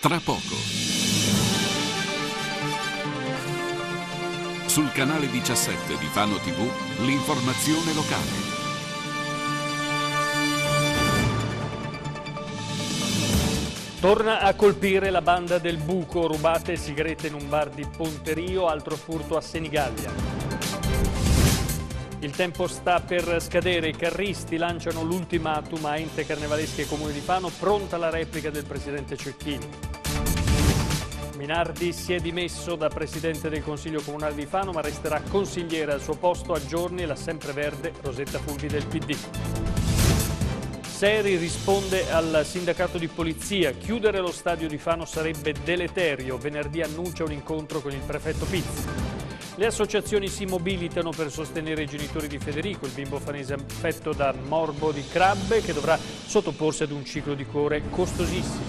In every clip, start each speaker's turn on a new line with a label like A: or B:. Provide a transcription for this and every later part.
A: Tra poco. Sul canale 17 di Fano TV, l'informazione locale.
B: Torna a colpire la banda del buco, rubate sigarette in un bar di Ponterio, altro furto a Senigallia. Il tempo sta per scadere, i carristi lanciano l'ultimatum a ente carnevalesche comune di Fano, pronta la replica del presidente Cecchini. Minardi si è dimesso da presidente del Consiglio Comunale di Fano ma resterà consigliere al suo posto a giorni la sempreverde Rosetta Fulvi del PD. Seri risponde al sindacato di polizia, chiudere lo stadio di Fano sarebbe deleterio, venerdì annuncia un incontro con il prefetto Pizzi. Le associazioni si mobilitano per sostenere i genitori di Federico, il bimbo fanese affetto da morbo di crabbe che dovrà sottoporsi ad un ciclo di cuore costosissimo.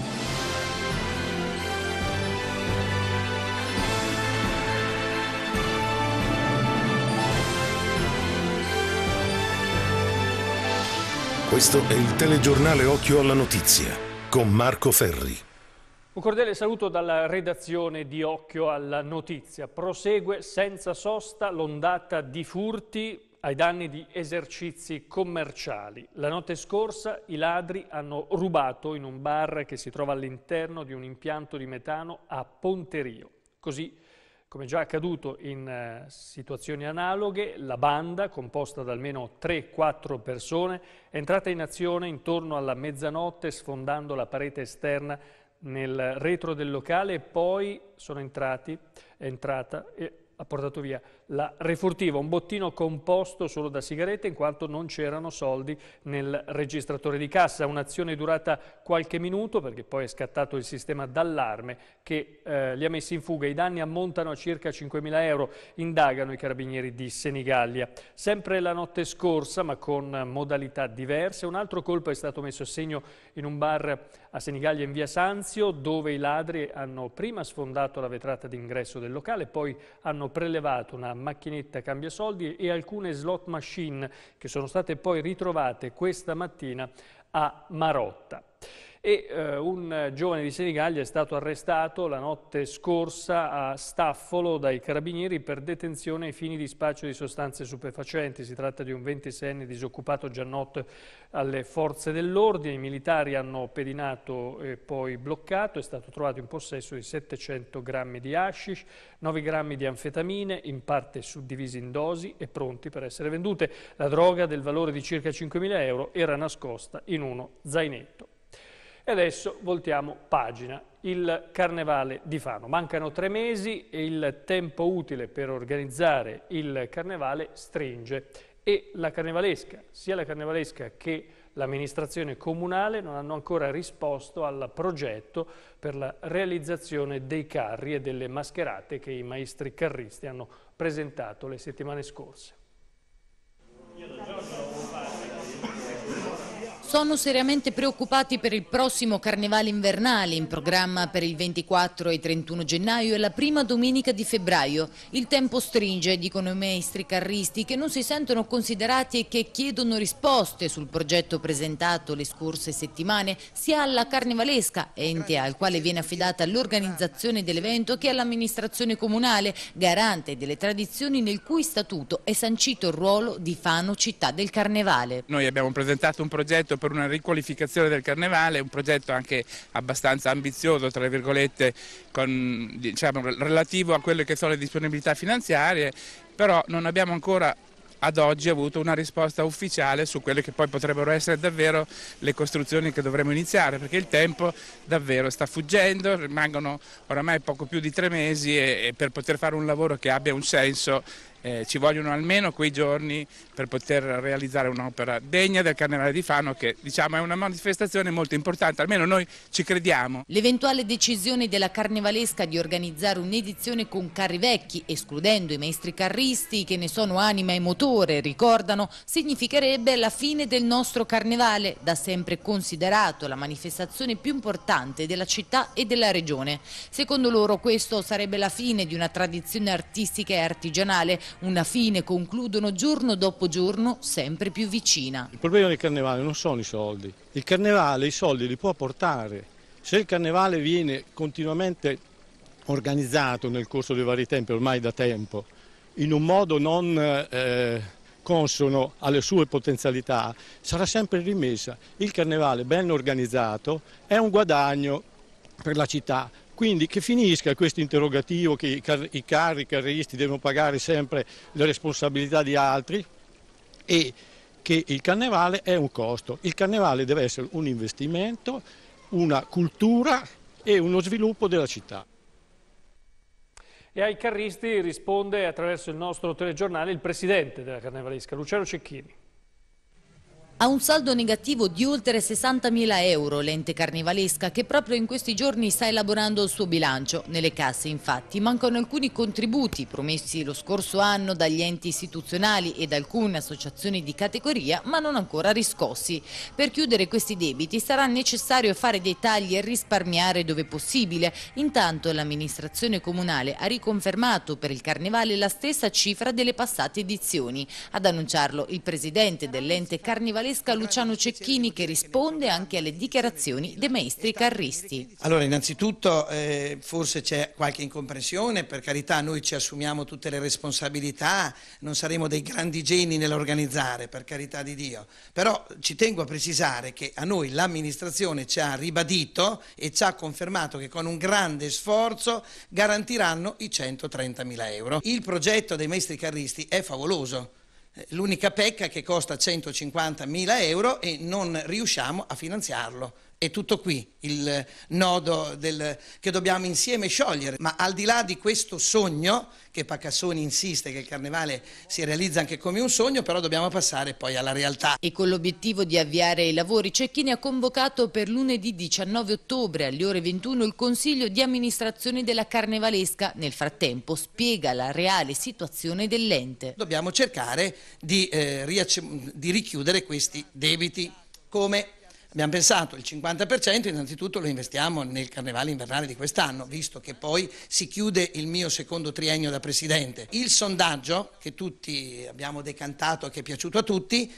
B: Questo è il telegiornale Occhio alla Notizia con Marco Ferri. Un cordiale saluto dalla redazione di Occhio alla Notizia. Prosegue senza sosta l'ondata di furti ai danni di esercizi commerciali. La notte scorsa i ladri hanno rubato in un bar che si trova all'interno di un impianto di metano a Ponterio. Così, come già accaduto in eh, situazioni analoghe, la banda, composta da almeno 3-4 persone, è entrata in azione intorno alla mezzanotte sfondando la parete esterna nel retro del locale e poi sono entrati, è entrata e ha portato via la refurtiva, un bottino composto solo da sigarette in quanto non c'erano soldi nel registratore di cassa, un'azione durata qualche minuto perché poi è scattato il sistema d'allarme che eh, li ha messi in fuga, i danni ammontano a circa 5.000 euro, indagano i carabinieri di Senigallia. Sempre la notte scorsa ma con modalità diverse, un altro colpo è stato messo a segno in un bar a Senigallia in via Sanzio dove i ladri hanno prima sfondato la vetrata d'ingresso del locale, poi hanno prelevato una macchinetta cambia soldi e alcune slot machine che sono state poi ritrovate questa mattina a Marotta. E eh, un giovane di Senigallia è stato arrestato la notte scorsa a Staffolo dai carabinieri per detenzione ai fini di spaccio di sostanze stupefacenti. Si tratta di un 26enne disoccupato già Giannotto alle forze dell'ordine. I militari hanno pedinato e poi bloccato. È stato trovato in possesso di 700 grammi di hashish, 9 grammi di anfetamine, in parte suddivisi in dosi e pronti per essere vendute. La droga del valore di circa 5.000 euro era nascosta in uno zainetto. E adesso voltiamo pagina, il Carnevale di Fano. Mancano tre mesi e il tempo utile per organizzare il Carnevale stringe e la Carnevalesca, sia la Carnevalesca che l'amministrazione comunale non hanno ancora risposto al progetto per la realizzazione dei carri e delle mascherate che i maestri carristi hanno presentato le settimane scorse. Io
C: sono seriamente preoccupati per il prossimo carnevale invernale in programma per il 24 e 31 gennaio e la prima domenica di febbraio. Il tempo stringe, dicono i maestri carristi, che non si sentono considerati e che chiedono risposte sul progetto presentato le scorse settimane sia alla carnevalesca, ente al quale viene affidata l'organizzazione dell'evento, che all'amministrazione comunale, garante delle tradizioni nel cui statuto è sancito il ruolo di Fano città del carnevale.
A: Noi abbiamo presentato un progetto per una riqualificazione del carnevale, un progetto anche abbastanza ambizioso, tra virgolette, con, diciamo, relativo a quelle che sono le disponibilità finanziarie, però non abbiamo ancora ad oggi avuto una risposta ufficiale su quelle che poi potrebbero essere davvero le costruzioni che dovremo iniziare, perché il tempo davvero sta fuggendo, rimangono oramai poco più di tre mesi e, e per poter fare un lavoro che abbia un senso eh, ci vogliono almeno quei giorni per poter realizzare un'opera degna del Carnevale di Fano che diciamo è una manifestazione molto importante, almeno noi ci crediamo.
C: L'eventuale decisione della Carnevalesca di organizzare un'edizione con carri vecchi, escludendo i maestri carristi che ne sono anima e motore, ricordano, significherebbe la fine del nostro Carnevale, da sempre considerato la manifestazione più importante della città e della regione. Secondo loro questo sarebbe la fine di una tradizione artistica e artigianale una fine, concludono, giorno dopo giorno sempre più vicina. Il
B: problema del carnevale non sono i soldi. Il carnevale i soldi li può portare. Se il carnevale viene continuamente organizzato nel corso dei vari tempi, ormai da tempo, in un modo non... Eh, consono alle sue potenzialità sarà sempre rimessa. Il carnevale ben organizzato è un guadagno per la città, quindi che finisca questo interrogativo che i, car- i carri, i carrieristi devono pagare sempre le responsabilità di altri e che il carnevale è un costo. Il carnevale deve essere un investimento, una cultura e uno sviluppo della città. E ai carristi risponde attraverso il nostro telegiornale il presidente della Carnevalesca, Luciano Cecchini.
C: Ha un saldo negativo di oltre 60.000 euro l'ente carnivalesca che proprio in questi giorni sta elaborando il suo bilancio. Nelle casse infatti mancano alcuni contributi promessi lo scorso anno dagli enti istituzionali ed alcune associazioni di categoria ma non ancora riscossi. Per chiudere questi debiti sarà necessario fare dei tagli e risparmiare dove possibile. Intanto l'amministrazione comunale ha riconfermato per il carnevale la stessa cifra delle passate edizioni. Ad annunciarlo il presidente dell'ente carnivalesca pesca Luciano Cecchini che risponde anche alle dichiarazioni dei maestri carristi.
D: Allora innanzitutto eh, forse c'è qualche incomprensione, per carità noi ci assumiamo tutte le responsabilità, non saremo dei grandi geni nell'organizzare per carità di Dio, però ci tengo a precisare che a noi l'amministrazione ci ha ribadito e ci ha confermato che con un grande sforzo garantiranno i 130 mila euro. Il progetto dei maestri carristi è favoloso, eh, l'unica pecca che costa 150 mila euro e non riusciamo a finanziarlo è tutto qui il nodo del, che dobbiamo insieme sciogliere, ma al di là di questo sogno, che Pacassoni insiste che il carnevale si realizza anche come un sogno, però dobbiamo passare poi alla realtà. E con
C: l'obiettivo di avviare i lavori, Cecchini ha convocato per lunedì 19 ottobre alle ore 21 il Consiglio di amministrazione della Carnevalesca. Nel frattempo spiega la reale situazione dell'ente.
D: Dobbiamo cercare di, eh, di richiudere questi debiti come Abbiamo pensato il 50% innanzitutto lo investiamo nel carnevale invernale di quest'anno, visto che poi si chiude il mio secondo triennio da presidente. Il sondaggio che tutti abbiamo decantato e che è piaciuto a tutti,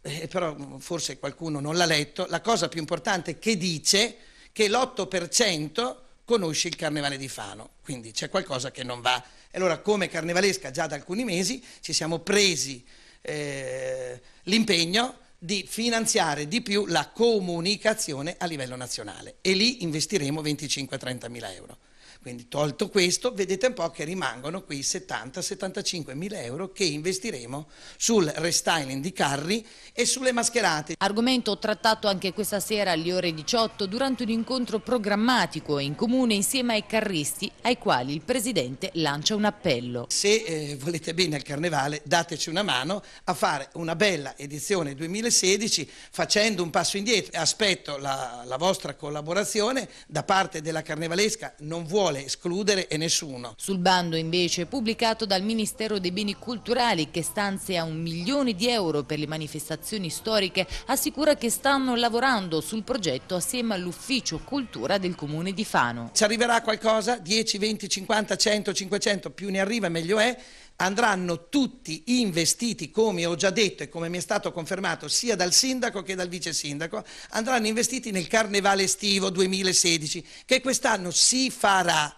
D: eh, però forse qualcuno non l'ha letto, la cosa più importante è che dice che l'8% conosce il carnevale di Fano, quindi c'è qualcosa che non va. E allora come carnevalesca già da alcuni mesi ci siamo presi eh, l'impegno di finanziare di più la comunicazione a livello nazionale e lì investiremo 25-30 mila euro. Quindi tolto questo, vedete un po' che rimangono qui 70-75
C: mila euro che investiremo sul restyling di carri e sulle mascherate. Argomento trattato anche questa sera alle ore 18 durante un incontro programmatico in comune insieme ai carristi ai quali il Presidente lancia un appello. Se eh, volete
D: bene al Carnevale dateci una mano a fare una bella edizione 2016 facendo un passo indietro. Aspetto la, la vostra collaborazione da parte della Carnevalesca,
C: non vuole vuole escludere e nessuno. Sul bando invece pubblicato dal Ministero dei Beni Culturali che stanzia un milione di euro per le manifestazioni storiche assicura che stanno lavorando sul progetto assieme all'ufficio cultura del comune di Fano. Ci
D: arriverà qualcosa? 10, 20, 50, 100, 500, più ne arriva meglio è andranno tutti investiti, come ho già detto e come mi è stato confermato sia dal sindaco che dal vice sindaco, andranno investiti nel carnevale estivo 2016 che quest'anno si farà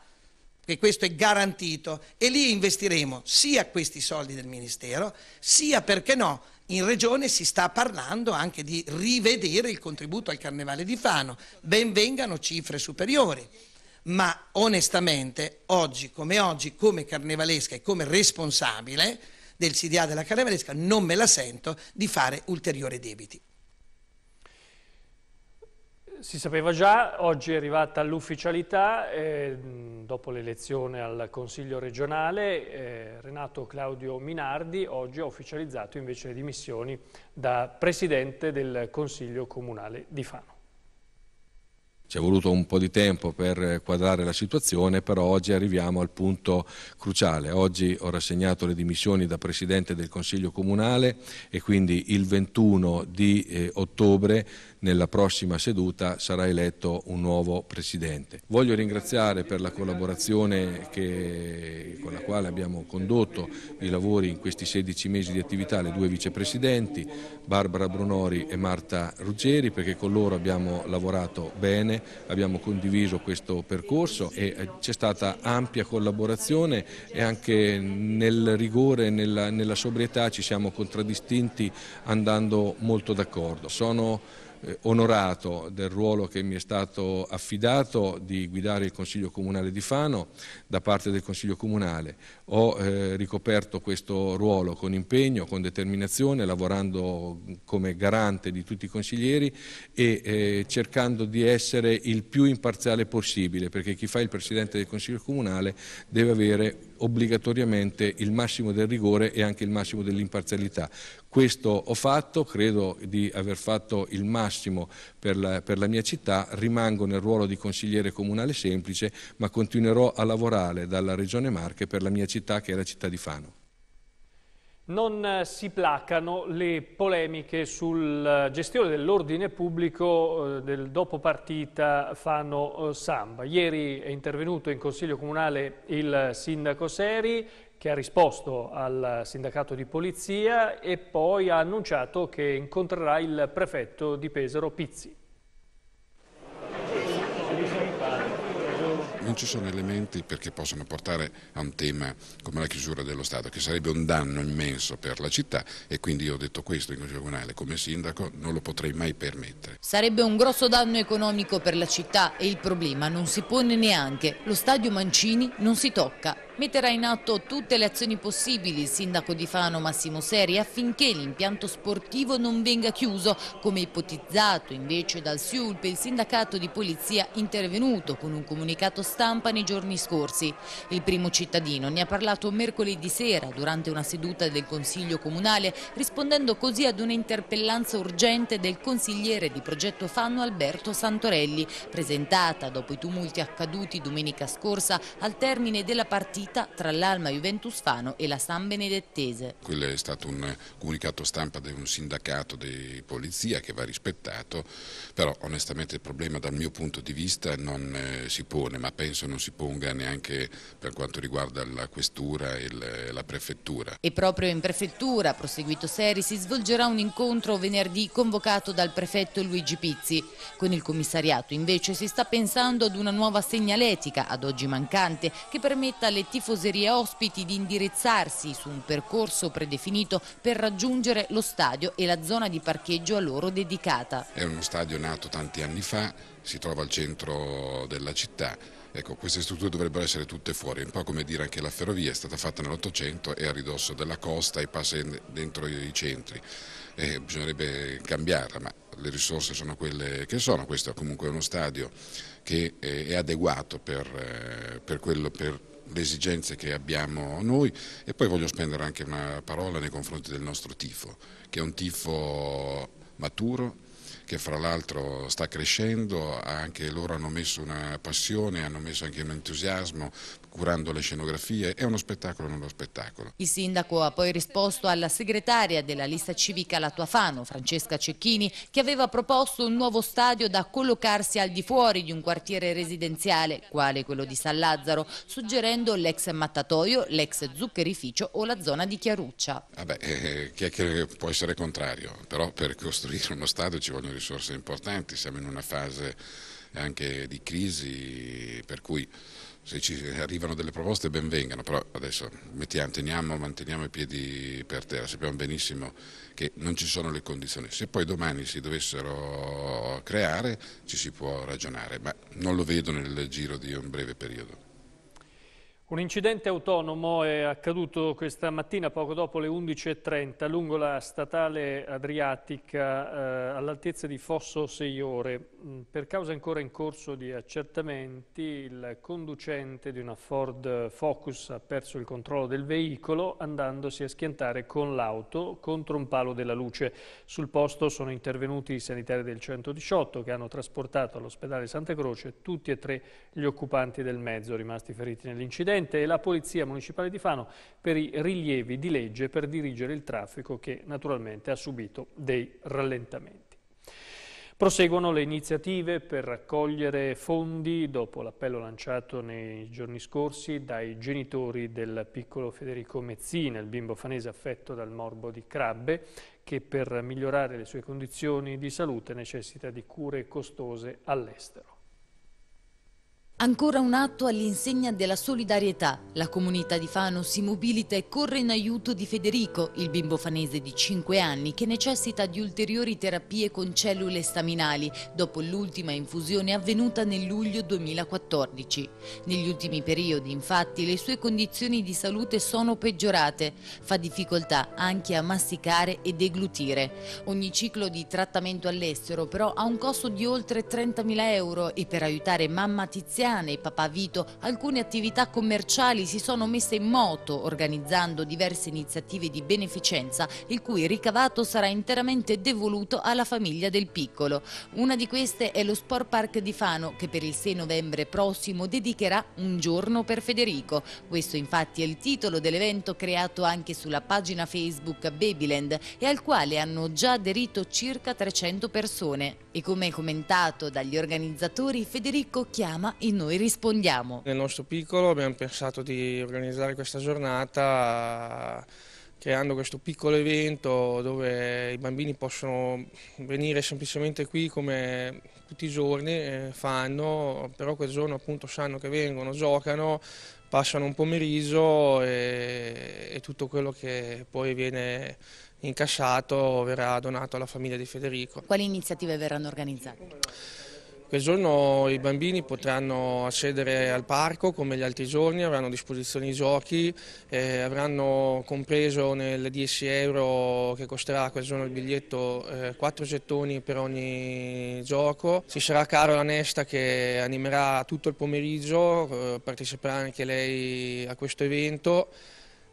D: che questo è garantito, e lì investiremo sia questi soldi del Ministero, sia perché no, in Regione si sta parlando anche di rivedere il contributo al Carnevale di Fano, ben vengano cifre superiori ma onestamente oggi come oggi, come carnevalesca e come responsabile del CDA della carnevalesca, non me la sento di fare ulteriori debiti. Si sapeva già,
B: oggi è arrivata l'ufficialità, eh, dopo l'elezione al Consiglio regionale, eh, Renato Claudio Minardi oggi ha ufficializzato invece le dimissioni da Presidente del Consiglio Comunale di Fano.
E: Ci è voluto un po' di tempo per quadrare la situazione, però oggi arriviamo al punto cruciale. Oggi ho rassegnato le dimissioni da Presidente del Consiglio Comunale e quindi il 21 di eh, ottobre, nella prossima seduta, sarà eletto un nuovo Presidente. Voglio ringraziare per la collaborazione che, con la quale abbiamo condotto i lavori in questi 16 mesi di attività le due Vicepresidenti, Barbara Brunori e Marta Ruggeri, perché con loro abbiamo lavorato bene settimane abbiamo condiviso questo percorso e eh, c'è stata ampia collaborazione e anche nel rigore e nella, nella sobrietà ci siamo contraddistinti andando molto d'accordo. Sono eh, onorato del ruolo che mi è stato affidato di guidare il Consiglio Comunale di Fano da parte del Consiglio Comunale. Ho eh, ricoperto questo ruolo con impegno, con determinazione, lavorando come garante di tutti i consiglieri e eh, cercando di essere il più imparziale possibile, perché chi fa il Presidente del Consiglio Comunale deve avere obbligatoriamente il massimo del rigore e anche il massimo dell'imparzialità. Questo ho fatto, credo di aver fatto il massimo per la, per la mia città, rimango nel ruolo di consigliere comunale semplice, ma continuerò a lavorare dalla Regione Marche per la mia città che è la città di Fano.
B: Non eh, si placano le polemiche sulla eh, gestione dell'ordine pubblico eh, del dopo partita Fano Samba. Ieri è intervenuto in Consiglio Comunale il sindaco Seri che ha risposto al sindacato di polizia e poi ha annunciato che incontrerà il prefetto di Pesaro Pizzi.
A: non ci sono elementi perché possano portare a un tema come la chiusura dello Stato, che sarebbe un danno immenso per la città e quindi io ho detto questo in Consiglio Comunale, come sindaco non lo potrei mai permettere.
C: Sarebbe un grosso danno economico per la città e il problema non si pone neanche, lo stadio Mancini non si tocca metterà in atto tutte le azioni possibili il sindaco di Fano Massimo Seri affinché l'impianto sportivo non venga chiuso, come ipotizzato invece dal Siulp il sindacato di polizia intervenuto con un comunicato stampa nei giorni scorsi. Il primo cittadino ne ha parlato mercoledì sera durante una seduta del Consiglio Comunale rispondendo così ad un'interpellanza urgente del consigliere di progetto Fano Alberto Santorelli presentata dopo i tumulti accaduti domenica scorsa al termine della partita vita tra l'Alma Juventus Fano e la San Benedettese.
A: Quello è stato un comunicato stampa di un sindacato di polizia che va rispettato, però onestamente il problema dal mio punto di vista non eh, si pone, ma penso non si ponga neanche per quanto riguarda la questura e la prefettura.
C: E proprio in prefettura, proseguito Seri, si svolgerà un incontro venerdì convocato dal prefetto Luigi Pizzi. Con il commissariato invece si sta pensando ad una nuova segnaletica, ad oggi mancante, che permetta alle tifoserie ospiti di indirizzarsi su un percorso predefinito per raggiungere lo stadio e la zona di parcheggio a loro dedicata.
A: È uno stadio nato tanti anni fa, si trova al centro della città. Ecco, queste strutture dovrebbero essere tutte fuori, un po' come dire anche la ferrovia è stata fatta nell'Ottocento e a ridosso della costa e passa dentro i centri. Eh, bisognerebbe cambiarla, ma le risorse sono quelle che sono. Questo è comunque uno stadio che è adeguato per, eh, per quello per le esigenze che abbiamo noi e poi voglio spendere anche una parola nei confronti del nostro tifo, che è un tifo maturo, che fra l'altro sta crescendo, anche loro hanno messo una passione, hanno messo anche un entusiasmo, curando le scenografie, è uno spettacolo non nello spettacolo.
C: Il sindaco ha poi risposto alla segretaria della lista civica Latuafano, Francesca Cecchini, che aveva proposto un nuovo stadio da collocarsi al di fuori di un quartiere residenziale, quale quello di San Lazzaro, suggerendo l'ex mattatoio, l'ex zuccherificio o la zona di Chiaruccia.
A: Vabbè, eh, eh chi è che può essere contrario? Però per costruire uno stadio ci vogliono risorse importanti, siamo in una fase anche di crisi, per cui se ci arrivano delle proposte ben vengano, però adesso mettiamo, teniamo, manteniamo i piedi per terra, sappiamo benissimo che non ci sono le condizioni. Se poi domani si dovessero creare ci si può ragionare, ma non lo vedo nel giro di un breve periodo.
B: Un incidente autonomo è accaduto questa mattina poco dopo le 11.30 lungo la statale Adriatica eh, all'altezza di Fosso Seiore. Mm, per causa ancora in corso di accertamenti il conducente di una Ford Focus ha perso il controllo del veicolo andandosi a schiantare con l'auto contro un palo della luce. Sul posto sono intervenuti i sanitari del 118 che hanno trasportato all'ospedale Santa Croce tutti e tre gli occupanti del mezzo rimasti feriti nell'incidente Presidente e la Polizia Municipale di Fano per i rilievi di legge per dirigere il traffico che naturalmente ha subito dei rallentamenti. Proseguono le iniziative per raccogliere fondi dopo l'appello lanciato nei giorni scorsi dai genitori del piccolo Federico Mezzina, il bimbo fanese affetto dal morbo di Crabbe, che per migliorare le sue condizioni di salute necessita di cure costose all'estero.
C: Ancora un atto all'insegna della solidarietà. La comunità di Fano si mobilita e corre in aiuto di Federico, il bimbo fanese di 5 anni che necessita di ulteriori terapie con cellule staminali dopo l'ultima infusione avvenuta nel luglio 2014. Negli ultimi periodi, infatti, le sue condizioni di salute sono peggiorate. Fa difficoltà anche a masticare e deglutire. Ogni ciclo di trattamento all'estero però ha un costo di oltre 30.000 euro e per aiutare mamma Tiziana Graziani e Papà Vito alcune attività commerciali si sono messe in moto organizzando diverse iniziative di beneficenza il cui ricavato sarà interamente devoluto alla famiglia del piccolo. Una di queste è lo Sport Park di Fano che per il 6 novembre prossimo dedicherà un giorno per Federico. Questo infatti è il titolo dell'evento creato anche sulla pagina Facebook Babyland e al quale hanno già aderito circa 300 persone. E come commentato dagli organizzatori Federico chiama in noi rispondiamo.
F: Nel nostro piccolo abbiamo pensato di organizzare questa giornata eh, creando questo piccolo evento dove i bambini possono venire semplicemente qui come tutti i giorni eh, fanno, però quel giorno appunto sanno che vengono, giocano, passano un pomeriggio e, e tutto quello che poi viene incassato verrà donato alla famiglia di Federico.
C: Quali iniziative verranno organizzate?
F: Quel giorno i bambini potranno accedere al parco come gli altri giorni, avranno a disposizione i giochi, eh, avranno compreso nel 10 euro che costerà quel giorno il biglietto eh, 4 gettoni per ogni gioco. Ci sarà Caro la Nesta che animerà tutto il pomeriggio, eh, parteciperà anche lei a questo evento.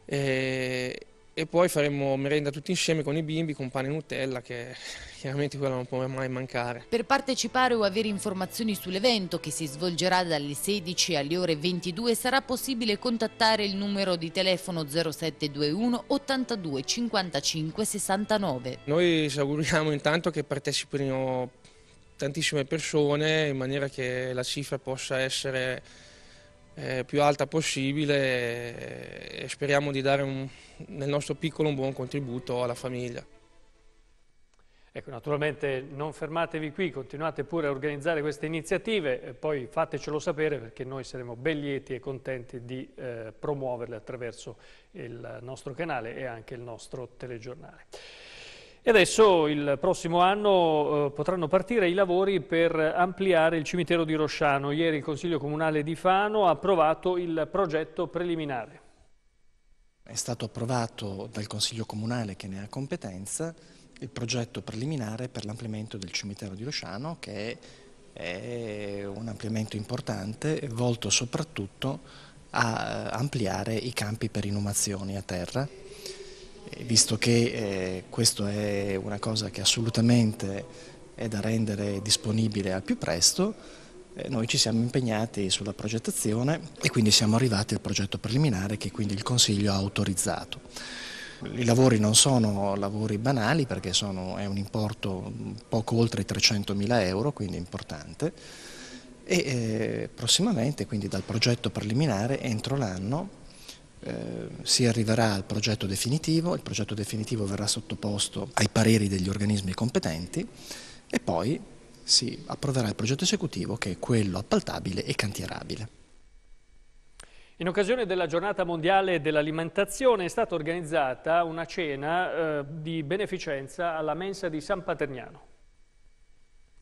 F: Eh, e poi faremo merenda tutti insieme con i bimbi con pane e Nutella che chiaramente quella non può mai mancare.
C: Per partecipare o avere informazioni sull'evento che si svolgerà dalle 16 alle ore 22 sarà possibile contattare il numero di telefono 0721 82 55 69.
F: Noi ci auguriamo intanto che partecipino tantissime persone in maniera che la cifra possa essere eh, più alta possibile eh, e speriamo di dare un, nel nostro
B: piccolo un buon contributo alla famiglia. Ecco, naturalmente non fermatevi qui, continuate pure a organizzare queste iniziative, e poi fatecelo sapere perché noi saremo ben lieti e contenti di eh, promuoverle attraverso il nostro canale e anche il nostro telegiornale. E adesso il prossimo anno eh, potranno partire i lavori per ampliare il cimitero di Rosciano. Ieri il Consiglio Comunale di Fano ha approvato il progetto preliminare.
G: È stato approvato dal Consiglio Comunale che ne ha competenza il progetto preliminare per l'ampliamento del cimitero di Rosciano che è un ampliamento importante volto soprattutto a eh, ampliare i campi per inumazioni a terra visto che eh, questa è una cosa che assolutamente è da rendere disponibile al più presto, eh, noi ci siamo impegnati sulla progettazione e quindi siamo arrivati al progetto preliminare che quindi il Consiglio ha autorizzato. I lavori non sono lavori banali perché sono, è un importo poco oltre i 300.000 euro, quindi importante, e eh, prossimamente, quindi dal progetto preliminare, entro l'anno, Ehm, si arriverà al progetto definitivo, il progetto definitivo verrà sottoposto ai pareri degli organismi competenti e poi si approverà il progetto esecutivo che è quello appaltabile e cantierabile.
B: In occasione della giornata mondiale dell'alimentazione è stata organizzata una cena eh, di beneficenza alla mensa di San Paterniano.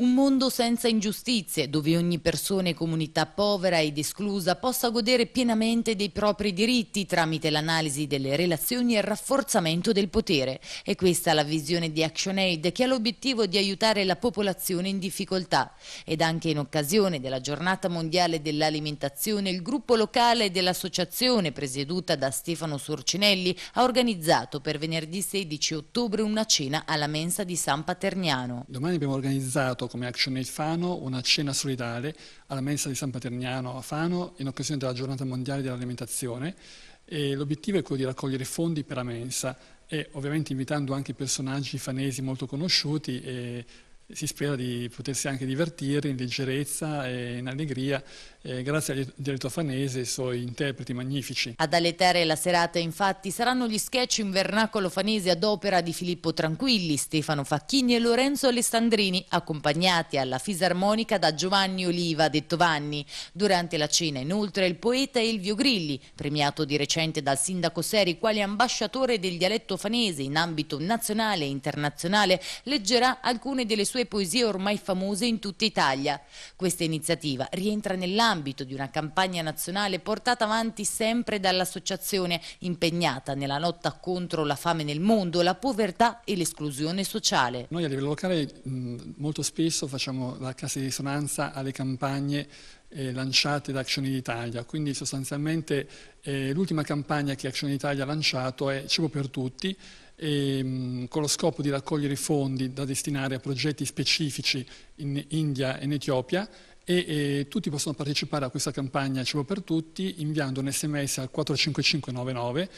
C: Un mondo senza ingiustizie, dove ogni persona e comunità povera ed esclusa possa godere pienamente dei propri diritti tramite l'analisi delle relazioni e il rafforzamento del potere. È questa la visione di ActionAid che ha l'obiettivo di aiutare la popolazione in difficoltà. Ed anche in occasione della giornata mondiale dell'alimentazione, il gruppo locale dell'associazione presieduta da Stefano Sorcinelli ha organizzato per venerdì 16 ottobre una cena alla mensa di San Paterniano. Domani abbiamo
H: organizzato come Action Aid Fano una cena solidale alla mensa di San Paterniano a Fano in occasione della giornata mondiale dell'alimentazione e l'obiettivo è quello di raccogliere fondi per la mensa e ovviamente invitando anche personaggi fanesi molto conosciuti e si spera di potersi anche divertire in leggerezza e in allegria eh, grazie al dialetto
C: Fanese e ai suoi interpreti magnifici. Ad allettare la serata infatti saranno gli sketch in vernacolo fanese ad opera di Filippo Tranquilli, Stefano Facchini e Lorenzo Alessandrini, accompagnati alla fisarmonica da Giovanni Oliva, detto Vanni. Durante la cena inoltre il poeta Elvio Grilli, premiato di recente dal sindaco Seri quale ambasciatore del dialetto fanese in ambito nazionale e internazionale, leggerà alcune delle sue poesie ormai famose in tutta Italia. Questa iniziativa rientra nell'ambito nell'ambito di una campagna nazionale portata avanti sempre dall'associazione impegnata nella lotta contro la fame nel mondo, la povertà e l'esclusione sociale.
H: Noi a livello locale molto spesso facciamo la cassa di risonanza alle campagne eh, lanciate da Azione d'Italia, quindi sostanzialmente eh, l'ultima campagna che Azione d'Italia ha lanciato è Cibo per tutti, ehm, con lo scopo di raccogliere fondi da destinare a progetti specifici in India e in Etiopia e, e, tutti possono partecipare a questa campagna Cibo per Tutti inviando un sms al 45599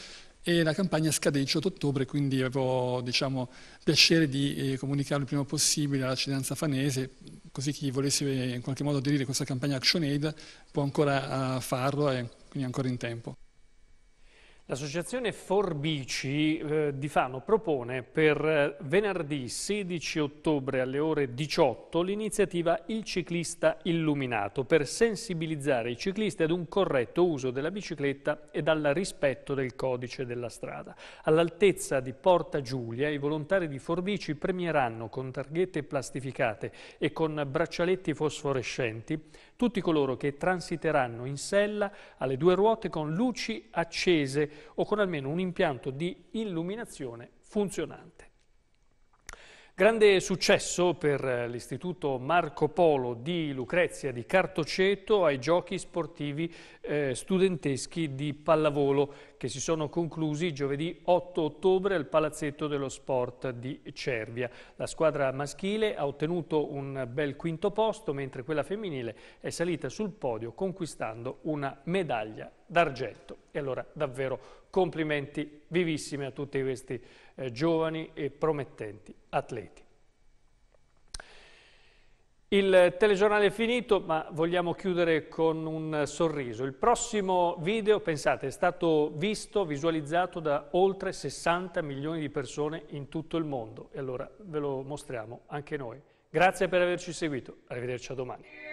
H: e la campagna scade il 18 ottobre, quindi avevo diciamo, piacere di eh, comunicarlo il prima possibile alla cittadinanza fanese, così chi volesse eh, in qualche modo aderire a questa campagna ActionAid può ancora eh, farlo e eh, quindi ancora in tempo.
B: L'associazione Forbici eh, di Fano propone per eh, venerdì 16 ottobre alle ore 18 l'iniziativa Il ciclista illuminato per sensibilizzare i ciclisti ad un corretto uso della bicicletta e al rispetto del codice della strada. All'altezza di Porta Giulia i volontari di Forbici premieranno con targhette plastificate e con braccialetti fosforescenti tutti coloro che transiteranno in sella alle due ruote con luci accese o con almeno un impianto di illuminazione funzionante. Grande successo per eh, l'Istituto Marco Polo di Lucrezia di Cartoceto ai giochi sportivi eh, studenteschi di pallavolo che si sono conclusi giovedì 8 ottobre al Palazzetto dello Sport di Cervia. La squadra maschile ha ottenuto un bel quinto posto mentre quella femminile è salita sul podio conquistando una medaglia d'argento. E allora davvero Complimenti vivissimi a tutti questi eh, giovani e promettenti atleti. Il telegiornale è finito, ma vogliamo chiudere con un sorriso. Il prossimo video, pensate, è stato visto, visualizzato da oltre 60 milioni di persone in tutto il mondo. E allora ve lo mostriamo anche noi. Grazie per averci seguito. Arrivederci a domani.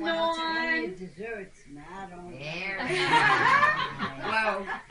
C: Norn. Desserts, not only. Wow.